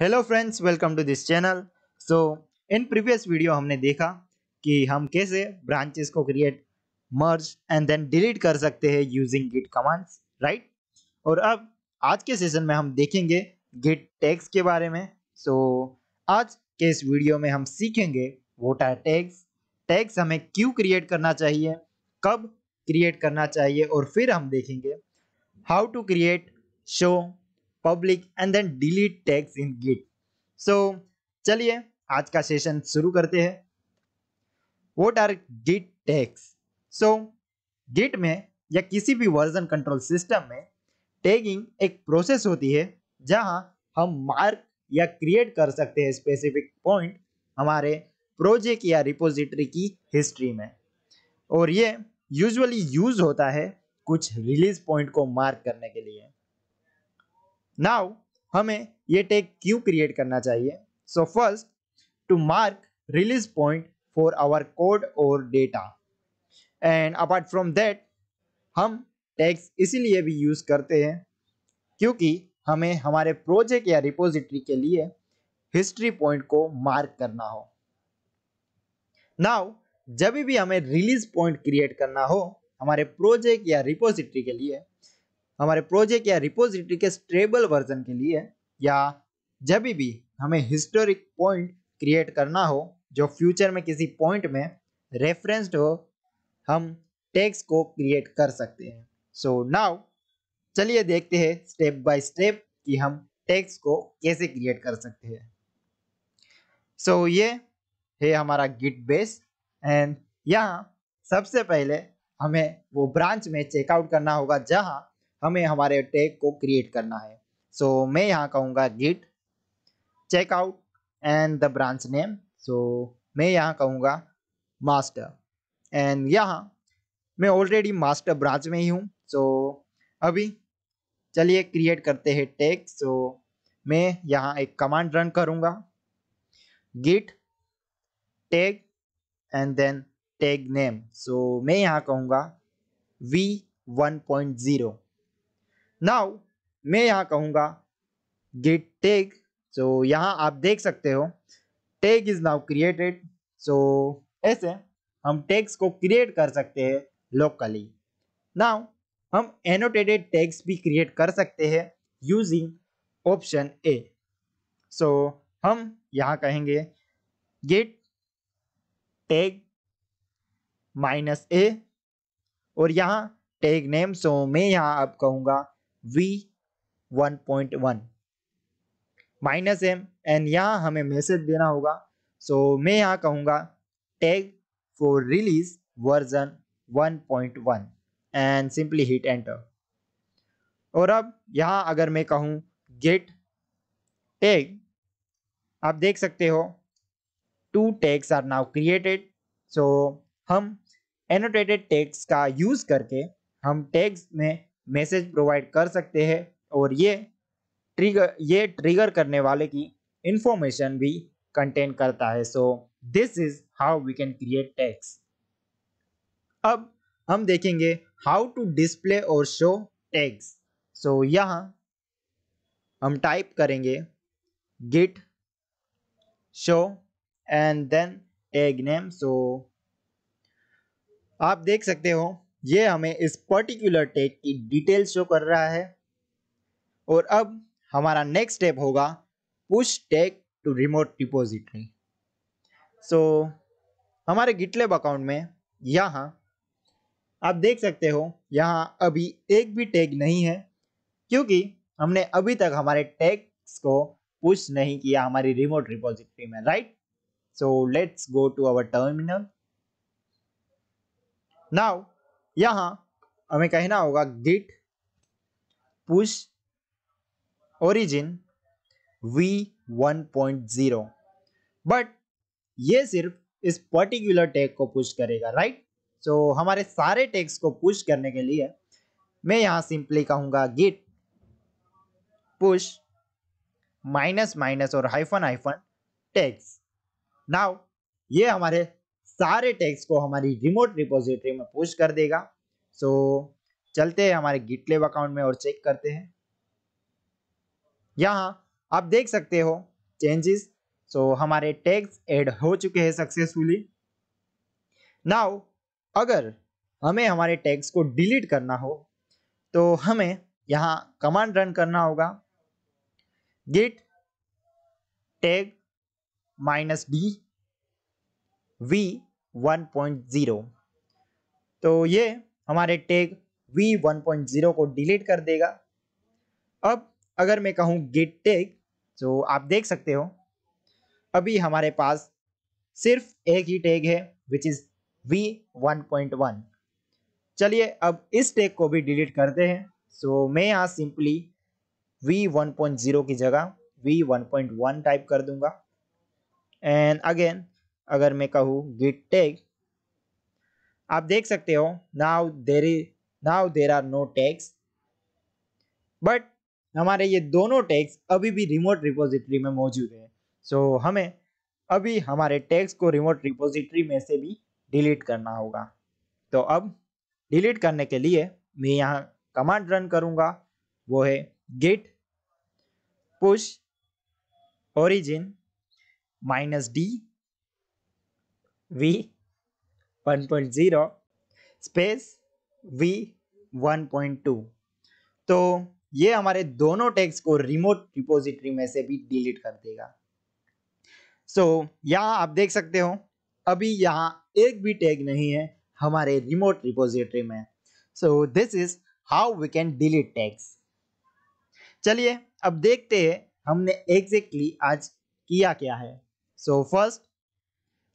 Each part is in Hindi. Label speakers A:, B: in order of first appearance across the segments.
A: hello friends welcome to this channel so in previous video हमने देखा कि हम कैसे ब्रांचेस को create merge and then delete कर सकते हैं यूजिंग गिट कमांड्स राइट और अब आज के सेशन में हम देखेंगे गिट टैग्स के बारे में सो so, आज के इस वीडियो में हम सीखेंगे वोट आर टैग्स टैग्स हमें क्यों क्रिएट करना चाहिए कब क्रिएट करना चाहिए और फिर हम देखेंगे how to create show public and then delete tags in git so चलिए आज का सेशन शुरू करते हैं what are git tags so git में या किसी भी वर्जन कंट्रोल सिस्टम में टैगिंग एक प्रोसेस होती है जहां हम मार्क या क्रिएट कर सकते हैं स्पेसिफिक पॉइंट हमारे प्रोजेक्ट या रिपोजिटरी की हिस्ट्री में और ये यूजुअली यूज होता है कुछ रिलीज पॉइंट को मार्क करने के लिए नाउ हमें ये टैग क्यों क्रिएट करना चाहिए so first to mark release point for our code और data and apart from that हम टैग्स इसीलिए भी यूज़ करते हैं क्योंकि हमें हमारे प्रोजेक्ट या रिपोजिटरी के लिए हिस्ट्री पॉइंट को मार्क करना हो नाउ जब भी हमें रिलीज पॉइंट क्रिएट करना हो हमारे प्रोजेक्ट या रिपोजिटरी के लिए हमारे प्रोजेक्ट या रिपोजिटरी के स्टेबल वर्जन के लिए या जब भी हमें हिस्टोरिक पॉइंट क्रिएट करना हो जो फ्यूचर में किसी पॉइंट में रेफरेंस्ड हो हम टैक्स को क्रिएट कर सकते हैं सो so नाउ चलिए देखते हैं स्टेप बाय स्टेप कि हम टैक्स को कैसे क्रिएट कर सकते हैं सो so, ये है हमारा गिट बेस एंड यहाँ सबसे पहले हमें वो ब्रांच में चेकआउट करना होगा जहाँ हमें हमारे टैग को क्रिएट करना है सो so, मैं यहाँ कहूँगा git checkout and the branch name so मैं यहाँ कहूँगा मास्टर एंड यहाँ मैं ऑलरेडी मास्टर ब्रांच में ही हूँ सो so, अभी चलिए क्रिएट करते हैं टैग सो so, मैं यहाँ एक कमांड रन करूँगा git tag and then tag name so मैं यहाँ कहूँगा V one point zero now मैं यहाँ कहूँगा गिट टेग सो यहाँ आप देख सकते हो tag is now created so ऐसे हम टैग्स को क्रिएट कर सकते हैं लोकली नाउ हम एनोटेटेड टैग्स भी क्रिएट कर सकते हैं यूजिंग ऑप्शन ए सो हम यहाँ कहेंगे गेट टैग माइनस ए और यहाँ टैग नेम सो मैं यहाँ अब कहूँगा वी 1.1 माइनस एम एंड यहाँ हमें मैसेज देना होगा सो so, मैं यहाँ कहूँगा tag for release version 1.1 and simply hit enter और अब यहाँ अगर मैं कहूँ गेट टैग आप देख सकते हो two tags are now created so हम एनोटेटेड टैग्स का यूज़ करके हम टैग्स में मैसेज प्रोवाइड कर सकते हैं और ये ट्रिगर ये ट्रिगर करने वाले की इंफॉर्मेशन भी कंटेन करता है so this is how we can create tags अब हम देखेंगे हाउ टू डिस्प्ले और शो टैग्स सो यहाँ हम टाइप करेंगे git show and then tag name so आप देख सकते हो ये हमें इस पर्टिकुलर टैग की डिटेल शो कर रहा है और अब हमारा नेक्स्ट स्टेप होगा push tag to remote repository so हमारे गिटलेब अकाउंट में यहाँ आप देख सकते हो यहाँ अभी एक भी टैग नहीं है क्योंकि हमने अभी तक हमारे टैग्स को पुश नहीं किया हमारी रिमोट रिपोजिटरी में right so let's go to our terminal now यहां हमें कहना होगा git push origin V one point zero but ये सिर्फ इस पर्टिकुलर टैग को पुश करेगा राइट सो so, हमारे सारे टैग्स को पुश करने के लिए मैं यहां सिंपली कहूंगा गिट पुश माइनस माइनस और हाइफन हाइफन टैग्स नाउ ये हमारे सारे टैक्स को हमारी रिमोट रिपोजिटरी में पुश कर देगा सो so, चलते हैं हमारे गिटलेब अकाउंट में और चेक करते हैं यहाँ आप देख सकते हो चेंजेस सो so, हमारे टैक्स ऐड हो चुके हैं सक्सेसफुली नाउ अगर हमें हमारे टैग्स को डिलीट करना हो तो हमें यहाँ कमांड रन करना होगा git tag minus D V 1.0 तो ये हमारे टैग v1.0 को डिलीट कर देगा अब अगर मैं कहूँ गेट टैग तो आप देख सकते हो अभी हमारे पास सिर्फ एक ही टैग है विच इज़ v1.1 चलिए अब इस टैग को भी डिलीट करते हैं सो so, मैं यहाँ सिंपली v1.0 की जगह v1.1 टाइप कर दूंगा एंड अगेन अगर मैं कहूँ गिट टैग आप देख सकते हो now there is now there are no tags but हमारे ये दोनों टैग्स अभी भी रिमोट रिपोजिटरी में मौजूद है सो so, हमें अभी हमारे टैग्स को रिमोट रिपोजिटरी में से भी डिलीट करना होगा तो अब डिलीट करने के लिए मैं यहाँ कमांड रन करूँगा वो है git push origin minus D V 1.0 space V 1.2 तो ये हमारे दोनों टैग्स को रिमोट रिपोजिटरी में से भी डिलीट कर देगा सो so, यहाँ आप देख सकते हो अभी यहाँ एक भी टैग नहीं है हमारे रिमोट रिपोजिटरी में so this is how we can delete tags चलिए अब देखते हैं हमने एग्जैक्टली exactly आज किया क्या है सो so, फर्स्ट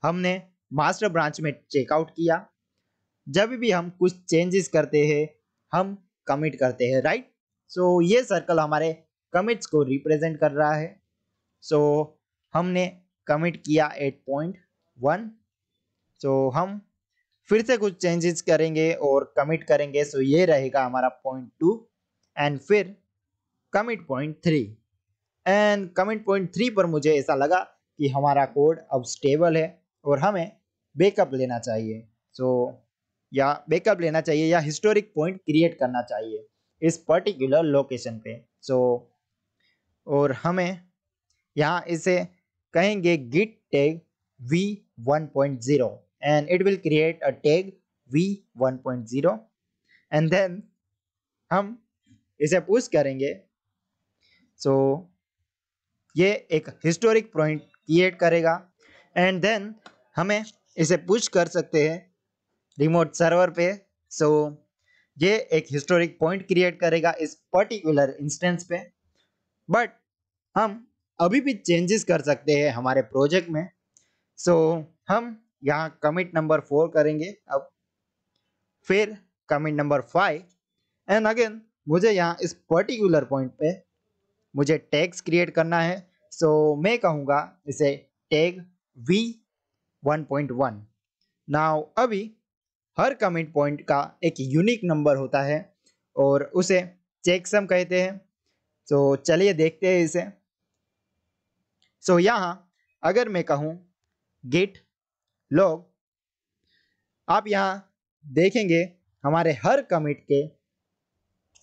A: हमने मास्टर ब्रांच में चेकआउट किया जब भी हम कुछ चेंजेस करते हैं हम कमिट करते हैं राइट सो so, ये सर्कल हमारे कमिट्स को रिप्रेजेंट कर रहा है सो so, हमने कमिट किया एट पॉइंट वन सो हम फिर से कुछ चेंजेस करेंगे और कमिट करेंगे सो so ये रहेगा हमारा पॉइंट टू एंड फिर commit point three and commit point three पर मुझे ऐसा लगा कि हमारा कोड अब स्टेबल है और हमें बैकअप लेना चाहिए सो so, या बैकअप लेना चाहिए या हिस्टोरिक पॉइंट क्रिएट करना चाहिए इस पर्टिकुलर लोकेशन पे सो so, और हमें यहाँ इसे कहेंगे git tag V one point zero and it will create a tag V one point zero and then हम इसे पुश करेंगे सो so, ये एक हिस्टोरिक पॉइंट क्रिएट करेगा एंड देन हमें इसे पुश कर सकते हैं रिमोट सर्वर पे सो so, ये एक हिस्टोरिक पॉइंट क्रिएट करेगा इस पर्टिकुलर इंस्टेंस पे बट हम अभी भी चेंजेस कर सकते हैं हमारे प्रोजेक्ट में सो so, हम यहाँ कमिट नंबर फोर करेंगे अब फिर commit number five and again मुझे यहाँ इस पर्टिकुलर पॉइंट पे मुझे टैग्स क्रिएट करना है सो so, मैं कहूँगा इसे टैग वी 1.1 नाउ अभी हर कमेंट पॉइंट का एक यूनिक नंबर होता है और उसे चेकसम कहते हैं तो so, चलिए देखते हैं इसे सो so, यहाँ अगर मैं कहूँ गेट लॉग आप यहाँ देखेंगे हमारे हर कमिट के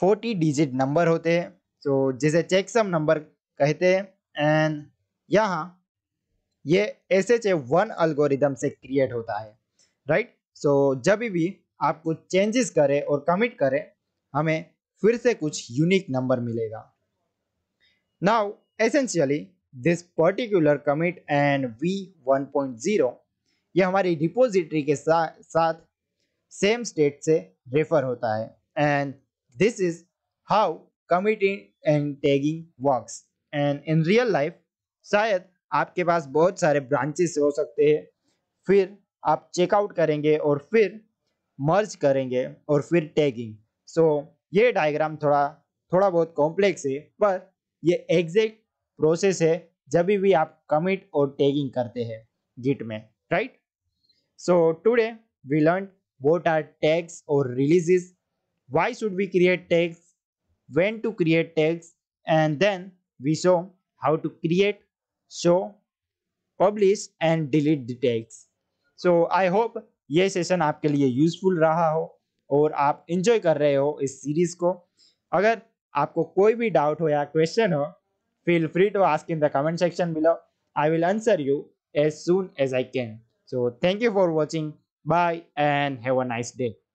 A: 40 डिजिट नंबर होते हैं तो so, जिसे चेकसम नंबर कहते हैं एंड यहाँ ये S H A one algorithm से क्रिएट होता है राइट सो so, जब भी आप कुछ चेंजेस करें और कमिट करें हमें फिर से कुछ यूनिक नंबर मिलेगा now essentially this particular commit and V one point zero ये हमारी डिपोजिटरी के सा, साथ सेम स्टेट से रेफर होता है and this is how committing and tagging works and in real life शायद आपके पास बहुत सारे ब्रांचेस हो सकते हैं फिर आप चेकआउट करेंगे और फिर मर्ज करेंगे और फिर टैगिंग सो so, ये डायग्राम थोड़ा थोड़ा बहुत कॉम्प्लेक्स है पर ये एग्जैक्ट प्रोसेस है जब भी आप कमिट और टैगिंग करते हैं गिट में right so today we learn what are tags और releases why should we create tags when to create tags and then we saw how to create show publish and delete the so I hope ये सेशन आपके लिए यूजफुल रहा हो और आप इंजॉय कर रहे हो इस सीरीज को अगर आपको कोई भी डाउट हो या क्वेश्चन हो feel free to ask in the comment section below I will answer you as soon as I can so thank you for watching bye and have a nice day